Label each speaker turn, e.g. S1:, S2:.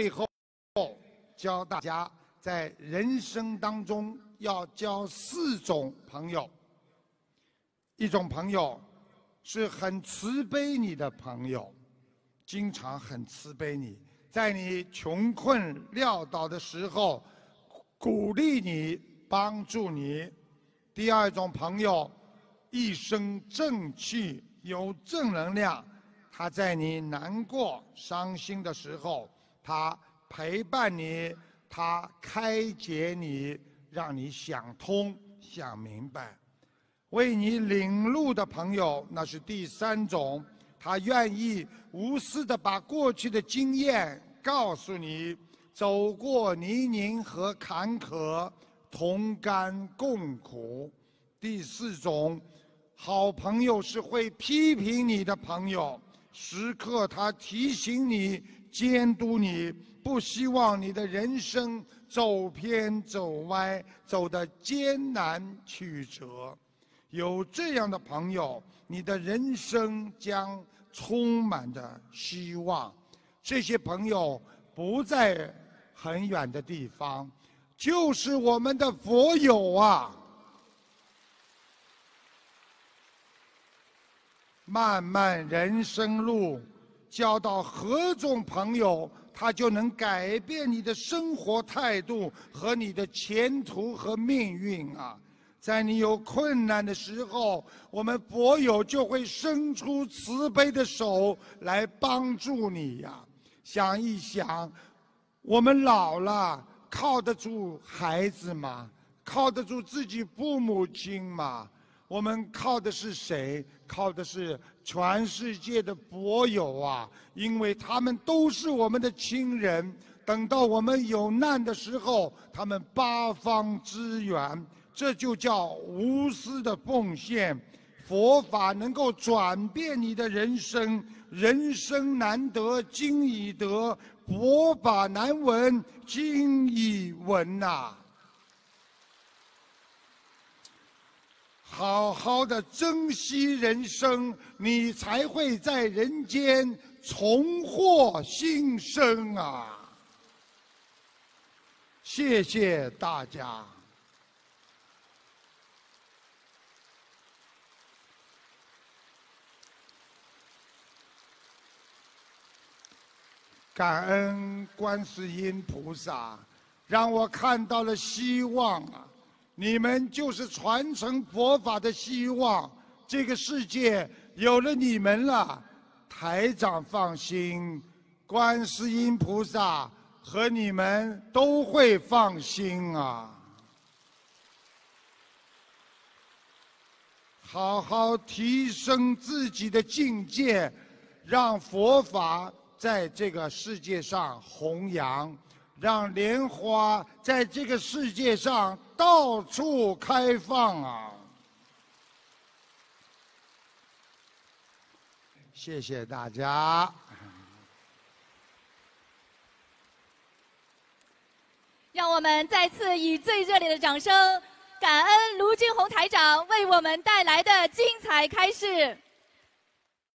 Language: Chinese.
S1: 最后教大家，在人生当中要交四种朋友。一种朋友是很慈悲你的朋友，经常很慈悲你，在你穷困潦倒的时候鼓励你、帮助你。第二种朋友一身正气、有正能量，他在你难过、伤心的时候。他陪伴你，他开解你，让你想通想明白，为你领路的朋友，那是第三种，他愿意无私的把过去的经验告诉你，走过泥泞和坎坷，同甘共苦。第四种，好朋友是会批评你的朋友。时刻他提醒你、监督你，不希望你的人生走偏、走歪、走得艰难曲折。有这样的朋友，你的人生将充满着希望。这些朋友不在很远的地方，就是我们的佛友啊。漫漫人生路，交到何种朋友，他就能改变你的生活态度和你的前途和命运啊！在你有困难的时候，我们博友就会伸出慈悲的手来帮助你呀。想一想，我们老了，靠得住孩子吗？靠得住自己父母亲吗？我们靠的是谁？靠的是全世界的博友啊！因为他们都是我们的亲人。等到我们有难的时候，他们八方支援，这就叫无私的奉献。佛法能够转变你的人生，人生难得今已得，佛法难闻今已闻呐！好好的珍惜人生，你才会在人间重获新生啊！谢谢大家，感恩观世音菩萨，让我看到了希望啊！你们就是传承佛法的希望，这个世界有了你们了，台长放心，观世音菩萨和你们都会放心啊！好好提升自己的境界，让佛法在这个世界上弘扬。让莲花在这个世界上到处开放啊！谢谢大家。让我们再次以最热烈的掌声，感恩卢俊宏台长为我们带来的精彩开示。